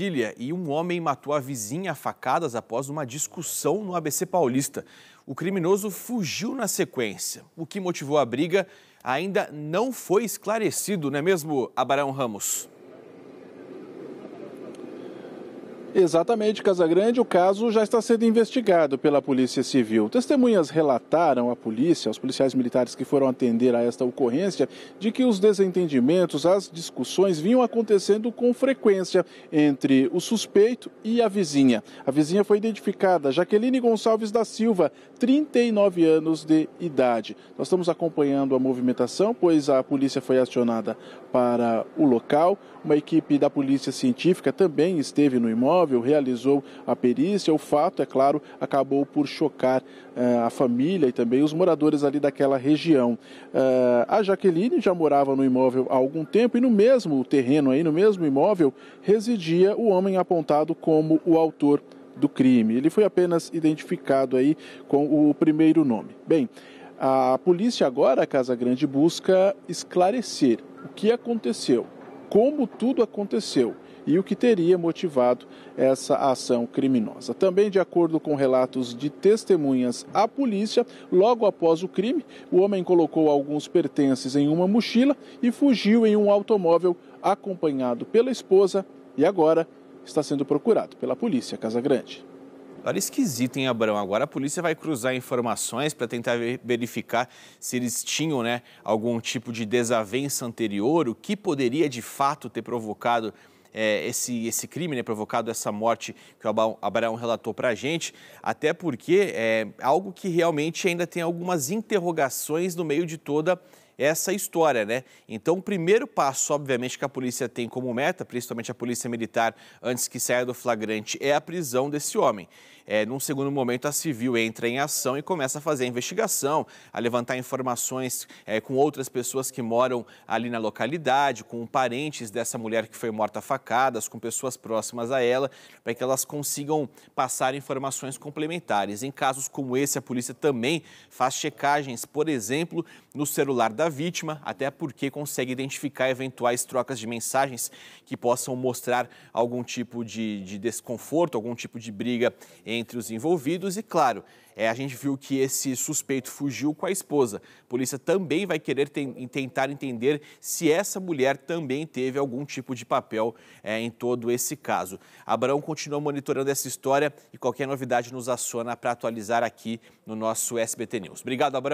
Brasília e um homem matou a vizinha a facadas após uma discussão no ABC Paulista. O criminoso fugiu na sequência. O que motivou a briga ainda não foi esclarecido, não é mesmo, Abarão Ramos? Exatamente, Casagrande, o caso já está sendo investigado pela Polícia Civil. Testemunhas relataram à polícia, aos policiais militares que foram atender a esta ocorrência, de que os desentendimentos, as discussões vinham acontecendo com frequência entre o suspeito e a vizinha. A vizinha foi identificada, Jaqueline Gonçalves da Silva, 39 anos de idade. Nós estamos acompanhando a movimentação, pois a polícia foi acionada para o local. Uma equipe da Polícia Científica também esteve no imóvel realizou a perícia. O fato, é claro, acabou por chocar uh, a família e também os moradores ali daquela região. Uh, a Jaqueline já morava no imóvel há algum tempo e no mesmo terreno aí, no mesmo imóvel, residia o homem apontado como o autor do crime. Ele foi apenas identificado aí com o primeiro nome. Bem, a polícia agora, a Casa Grande, busca esclarecer o que aconteceu, como tudo aconteceu e o que teria motivado essa ação criminosa. Também, de acordo com relatos de testemunhas à polícia, logo após o crime, o homem colocou alguns pertences em uma mochila e fugiu em um automóvel acompanhado pela esposa e agora está sendo procurado pela polícia Casa Grande. Olha, esquisito, hein, Abrão? Agora a polícia vai cruzar informações para tentar verificar se eles tinham né, algum tipo de desavença anterior, o que poderia de fato ter provocado é, esse, esse crime, né, provocado essa morte que o Abraão relatou para a gente, até porque é algo que realmente ainda tem algumas interrogações no meio de toda essa história, né? Então, o primeiro passo, obviamente, que a polícia tem como meta, principalmente a polícia militar, antes que saia do flagrante, é a prisão desse homem. É, num segundo momento, a civil entra em ação e começa a fazer a investigação, a levantar informações é, com outras pessoas que moram ali na localidade, com parentes dessa mulher que foi morta a facadas, com pessoas próximas a ela, para que elas consigam passar informações complementares. Em casos como esse, a polícia também faz checagens, por exemplo, no celular da vítima, até porque consegue identificar eventuais trocas de mensagens que possam mostrar algum tipo de, de desconforto, algum tipo de briga entre os envolvidos. E, claro, é, a gente viu que esse suspeito fugiu com a esposa. A polícia também vai querer tentar entender se essa mulher também teve algum tipo de papel é, em todo esse caso. Abraão continua monitorando essa história e qualquer novidade nos aciona para atualizar aqui no nosso SBT News. Obrigado, Abraão.